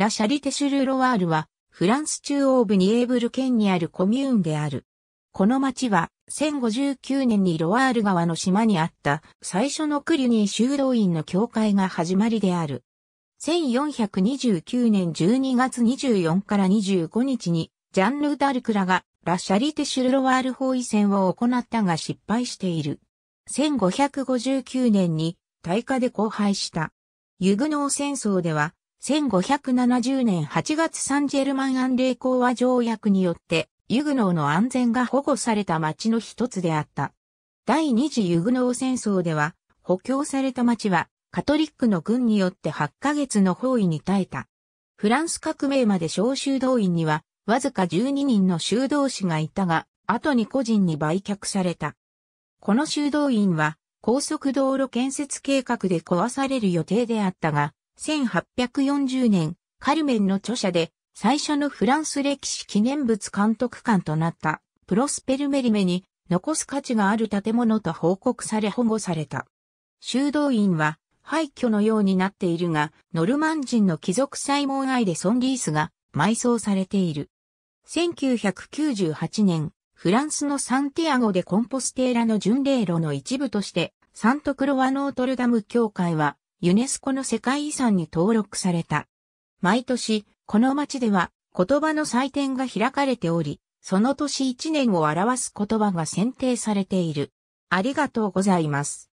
ラ・シャリテ・シュル・ロワールは、フランス中央部にエーブル県にあるコミューンである。この町は、1059年にロワール川の島にあった最初のクリュニー修道院の教会が始まりである。1429年12月24から25日に、ジャンル・ダルクラがラ・シャリテ・シュル・ロワール包囲戦を行ったが失敗している。1559年に大火で荒廃した。ユグノー戦争では1570年8月サンジェルマン安令講和条約によって、ユグノーの安全が保護された町の一つであった。第二次ユグノー戦争では、補強された町は、カトリックの軍によって8ヶ月の包囲に耐えた。フランス革命まで小集動員には、わずか12人の修道士がいたが、後に個人に売却された。この修道院は、高速道路建設計画で壊される予定であったが、1840年、カルメンの著者で、最初のフランス歴史記念物監督官となった、プロスペルメリメに、残す価値がある建物と報告され保護された。修道院は、廃墟のようになっているが、ノルマン人の貴族サイモン・アイでソン・リースが埋葬されている。1998年、フランスのサンティアゴでコンポステーラの巡礼路の一部として、サントクロワノートルダム教会はユネスコの世界遺産に登録された。毎年、この町では言葉の祭典が開かれており、その年一年を表す言葉が選定されている。ありがとうございます。